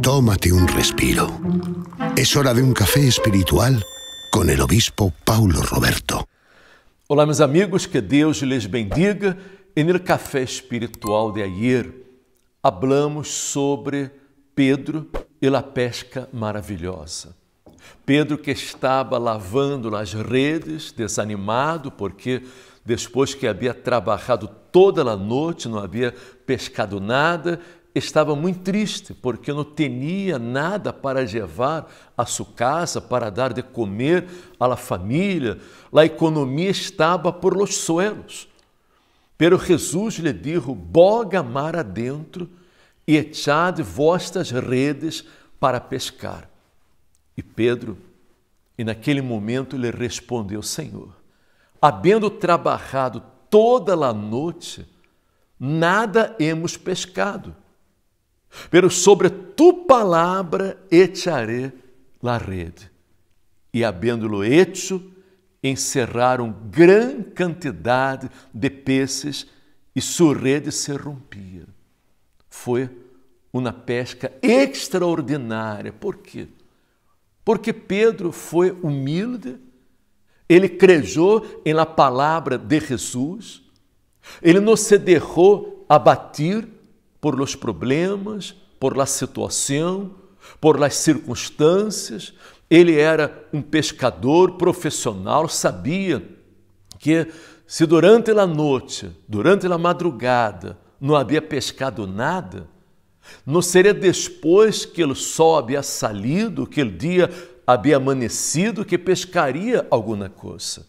Tómate un respiro. Es hora de un café espiritual con el obispo Paulo Roberto. Olá, meus amigos, que Deus lhes bendiga. E no café espiritual de ayer, hablamos sobre Pedro e a pesca maravilhosa. Pedro que estava lavando as redes, desanimado, porque depois que havia trabalhado toda a noite, não havia pescado nada, estava muito triste, porque não tinha nada para levar a sua casa, para dar de comer à família. A economia estava por los suelos. Pero Jesus lhe disse: Boga mar adentro e echad vostas redes para pescar. E Pedro, e naquele momento, lhe respondeu: Senhor, havendo trabalhado toda a noite, nada hemos pescado Pero sobre tu palavra echaré la rede. E havendo-lo hecho, encerraram grande quantidade de peces e sua rede se rompia. Foi uma pesca extraordinária. Por quê? Porque Pedro foi humilde, ele crejou em la palavra de Jesus, ele não se a abatir por los problemas, por la situação, por las circunstâncias. Ele era um pescador profissional, sabia que se durante a noite, durante a madrugada, não havia pescado nada, não seria depois que o sol havia salido, que o dia havia amanecido, que pescaria alguma coisa.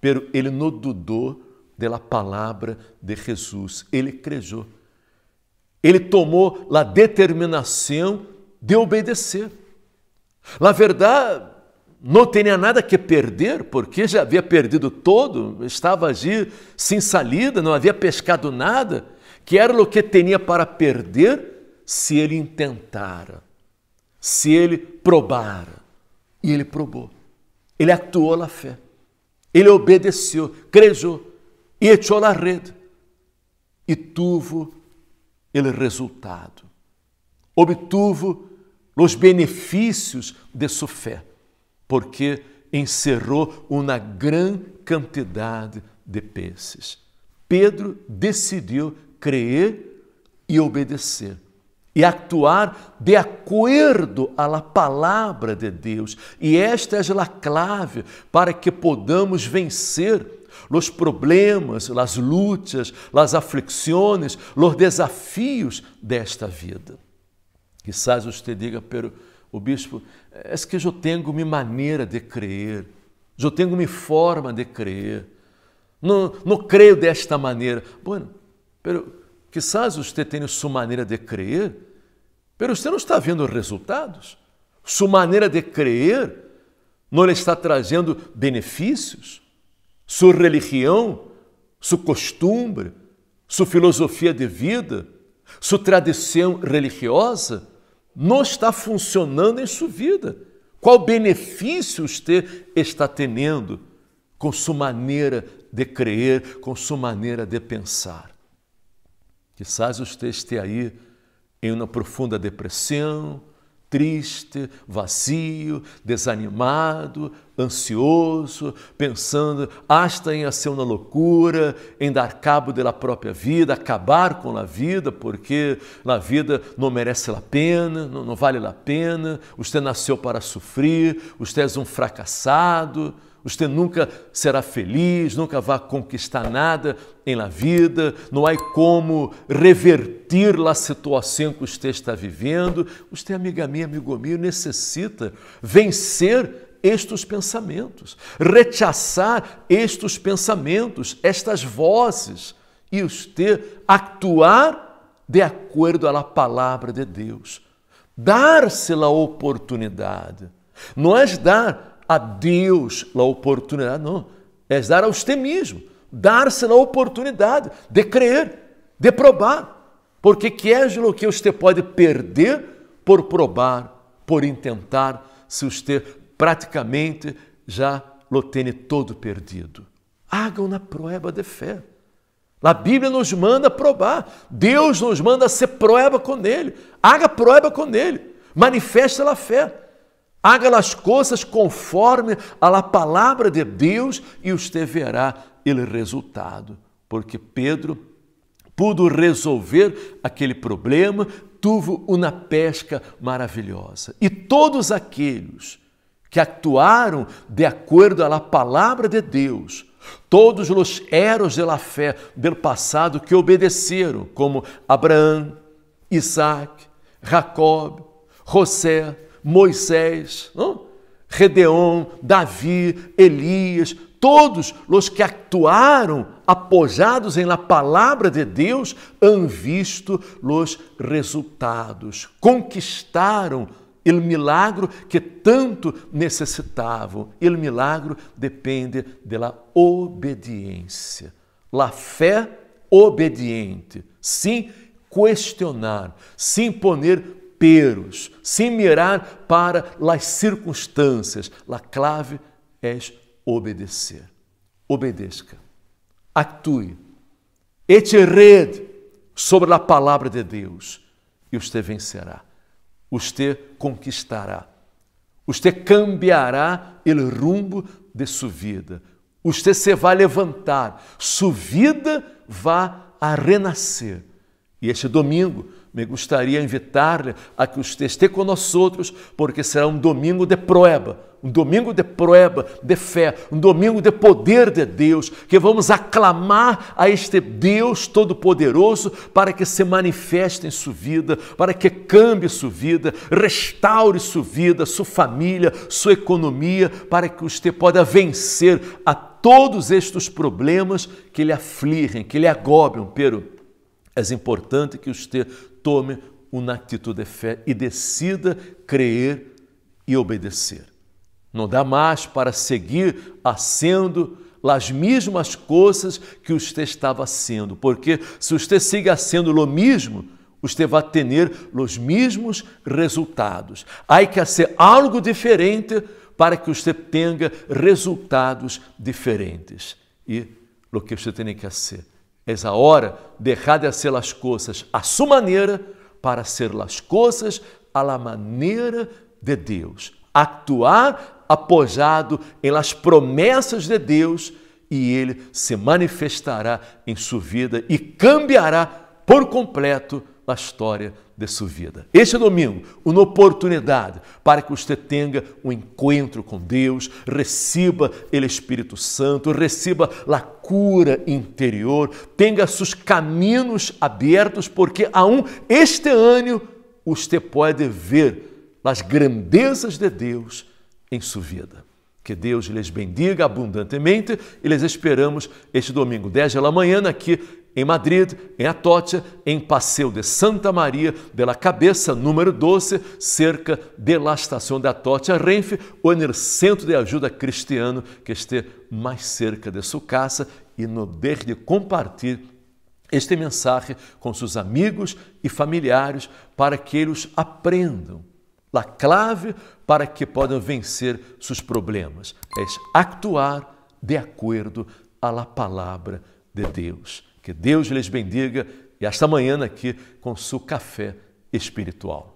Pero ele não dudou da palavra de Jesus, ele crejou ele tomou a determinação de obedecer. Na verdade, não tinha nada que perder, porque já havia perdido todo, estava ali sem salida, não havia pescado nada, que era o que tinha para perder se ele intentara, se ele probara. E ele probou. Ele atuou na fé. Ele obedeceu, crejou e echou na rede. E tuvo ele resultado. Obtuvo os benefícios de sua fé, porque encerrou uma grande quantidade de peces. Pedro decidiu crer e obedecer e actuar de acordo à palavra de Deus. E esta é a clave para que podamos vencer los problemas, las lutas, las aflições, los desafios desta vida. Quizás você diga, pero o bispo, es é que eu tenho minha maneira de crer, eu tenho minha forma de crer, não, não creio desta maneira. Bueno, pero quizás você tenha sua maneira de crer, pero você não está vendo resultados. Sua maneira de crer não lhe está trazendo benefícios sua religião, sua costumbre, sua filosofia de vida, sua tradição religiosa não está funcionando em sua vida. Qual benefício você está tendo com sua maneira de crer, com sua maneira de pensar? Quizás você esteja aí em uma profunda depressão, triste, vazio, desanimado, ansioso, pensando hasta ah, em ser na loucura, em dar cabo da própria vida, acabar com a vida, porque a vida não merece a pena, não, não vale a pena, você nasceu para sofrer, você é um fracassado. Você nunca será feliz, nunca vai conquistar nada em la vida, não há como revertir a situação que você está vivendo. Você, amiga minha, amigo meu, necessita vencer estes pensamentos, rechaçar estes pensamentos, estas vozes, e você actuar de acordo à palavra de Deus. Dar-se a oportunidade. Não é dar a Deus a oportunidade, não. É dar a você mesmo, dar-se a oportunidade de crer, de provar. Porque que é o que você pode perder por probar, por intentar, se você praticamente já lo tem todo perdido. haga na prueba de fé. A Bíblia nos manda provar. Deus nos manda ser prueba com Ele. Haga prueba com Ele. Manifesta a fé. Haga as coisas conforme à palavra de Deus e você verá o resultado. Porque Pedro pudo resolver aquele problema, tuvo uma pesca maravilhosa. E todos aqueles que atuaram de acordo à palavra de Deus, todos os eros da fé do passado que obedeceram, como Abraão, Isaac, Jacob, José, Moisés, não? Redeon, Davi, Elias, todos os que actuaram apoiados em la palavra de Deus, han visto os resultados, conquistaram o milagro que tanto necessitavam. O milagro depende da obediência. La fé obediente, sim questionar, sim poner temperos, sem mirar para las circunstâncias. La clave é obedecer. Obedezca. Actue. Ete rede sobre a palavra de Deus e você vencerá. Você conquistará. Você cambiará el rumbo de sua vida. Você se vai levantar. Sua vida vai a renascer. E este domingo me gostaria invitar-lhe a que os esteja conosco outros, porque será um domingo de proeba, um domingo de proeba, de fé, um domingo de poder de Deus, que vamos aclamar a este Deus Todo-Poderoso para que se manifeste em sua vida, para que cambie sua vida, restaure sua vida, sua família, sua economia, para que você possa vencer a todos estes problemas que lhe afligem, que lhe agobiam, pero é importante que você tome uma atitude de fé e decida crer e obedecer. Não dá mais para seguir sendo as mesmas coisas que você estava sendo, porque se você siga sendo o mesmo, você vai ter os mesmos resultados. Há que ser algo diferente para que você tenha resultados diferentes. E o que você tem que fazer És a hora, errar de ser as coisas a sua maneira, para ser as coisas à la maneira de Deus. Actuar apoiado em las promessas de Deus e Ele se manifestará em sua vida e cambiará por completo a história de sua vida. Este domingo, uma oportunidade para que você tenha um encontro com Deus, receba o Espírito Santo, receba a cura interior, tenha seus caminhos abertos, porque a um este ano você pode ver as grandezas de Deus em sua vida. Que Deus lhes bendiga abundantemente e lhes esperamos este domingo, 10 da manhã, aqui em Madrid, em Atocha, em Passeio de Santa Maria de la Cabeça, número 12, cerca da estação de Atocha, Renfe, ou no Centro de Ajuda Cristiano, que esteja mais cerca de sua casa, e no de compartilhar este mensagem com seus amigos e familiares para que eles aprendam a clave para que possam vencer seus problemas. É actuar de acordo à palavra de Deus. Que Deus lhes bendiga e esta manhã aqui com seu café espiritual.